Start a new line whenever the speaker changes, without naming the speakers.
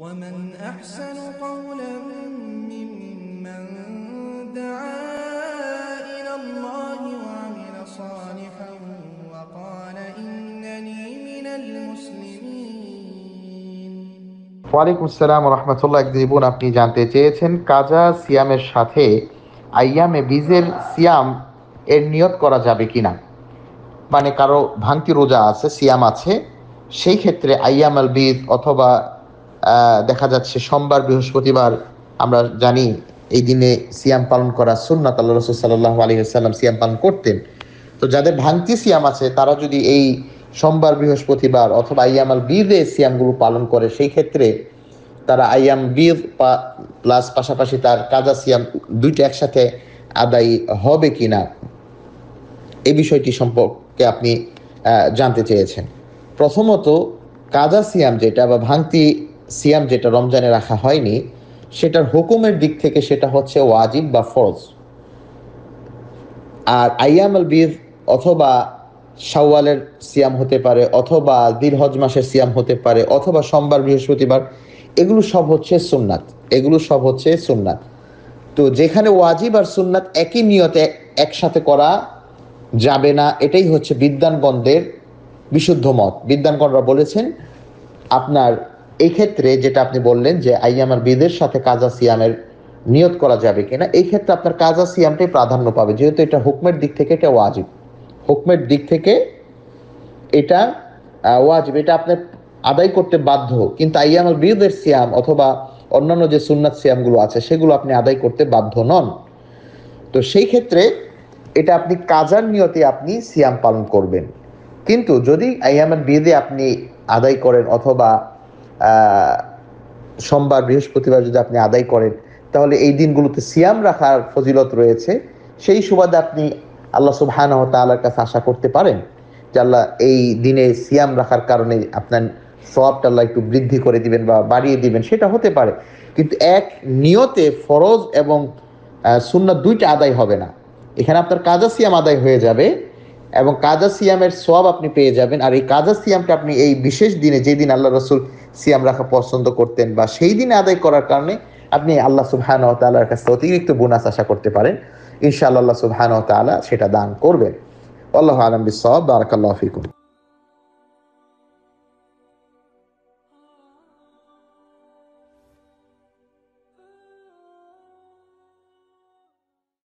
ওয়ালাইকুম আসসালাম রহমতুল্লাহ একদিবুন আপনি জানতে চেয়েছেন কাজা সিয়ামের সাথে আইয়ামে বিজের সিয়াম এর নিয়ত করা যাবে কি না মানে কারো ভাঙতি রোজা আছে সিয়াম আছে সেই ক্ষেত্রে আইয়াম আল বিদ অথবা দেখা যাচ্ছে সোমবার বৃহস্পতিবার আমরা জানি এই দিনে সিয়াম পালন করা সুন্নাত আল্লাহ রসুল সাল্লাহ আলী সাল্লাম সিয়াম পালন করতেন তো যাদের ভাঙতি সিয়াম আছে তারা যদি এই সোমবার বৃহস্পতিবার অথবা আইয়াম আইয়ামাল বিদে সিয়ামগুলো পালন করে সেই ক্ষেত্রে তারা আইয়াম বীর প্লাস পাশাপাশি তার কাজা সিয়াম দুইটা একসাথে আদায় হবে কি না এই বিষয়টি সম্পর্কে আপনি জানতে চেয়েছেন প্রথমত কাজা সিয়াম যেটা বা ভাঙতি সিয়াম যেটা রমজানে রাখা হয়নি সেটার হুকুমের দিক থেকে সেটা হচ্ছে ওয়াজিব বা ফরজ আর আইয়াম আল বীর অথবা শাওয়ালের সিয়াম হতে পারে অথবা হজ মাসের সিয়াম হতে পারে অথবা সোমবার বৃহস্পতিবার এগুলো সব হচ্ছে সুন্নাত এগুলো সব হচ্ছে সুন্নাত তো যেখানে ওয়াজিব আর সুন্নাত একই নিয়তে একসাথে করা যাবে না এটাই হচ্ছে বিদ্যানগণদের বিশুদ্ধ মত বিদ্যানগণরা বলেছেন আপনার এক্ষেত্রে যেটা আপনি বললেন যে আইয়ামার বিদের সাথে কাজা সিয়ামের নিয়ত করা যাবে কিনা এই ক্ষেত্রে আপনার কাজা সিয়ামটাই প্রাধান্য পাবে যেহেতু এটা হুকমের দিক থেকে এটা ওয়াজিব হুকমের দিক থেকে এটা ওয়াজিব এটা আপনার আদায় করতে বাধ্য কিন্তু আমার বিদের সিয়াম অথবা অন্যান্য যে সুন্নাত সিয়ামগুলো আছে সেগুলো আপনি আদায় করতে বাধ্য নন তো সেই ক্ষেত্রে এটা আপনি কাজার নিয়তে আপনি সিয়াম পালন করবেন কিন্তু যদি আমার বিদে আপনি আদায় করেন অথবা সোমবার বৃহস্পতিবার যদি আপনি আদায় করেন তাহলে এই দিনগুলোতে সিয়াম রাখার ফজিলত রয়েছে সেই সুবাদে আপনি আল্লাহ সুবহান তাল্লার কাছে আশা করতে পারেন যে আল্লাহ এই দিনে সিয়াম রাখার কারণে আপনার সবটা আল্লাহ একটু বৃদ্ধি করে দিবেন বা বাড়িয়ে দিবেন সেটা হতে পারে কিন্তু এক নিয়তে ফরজ এবং সুন্না দুইটা আদায় হবে না এখানে আপনার কাজা সিয়াম আদায় হয়ে যাবে এবং কাজা সিয়ামের সব আপনি পেয়ে যাবেন আর এই কাজা সিয়ামটা আপনি এই বিশেষ দিনে যেদিন আল্লাহ রসুল সিয়াম রাখা পছন্দ করতেন বা সেই দিনে আদায় করার কারণে আপনি আল্লাহ সুবহান তালার কাছে অতিরিক্ত বোনাস আশা করতে পারেন ইনশাআল্লাহ সুবহান তালা সেটা দান করবেন আল্লাহ আলম বিসব বারাকাল্লাহ ফিকুম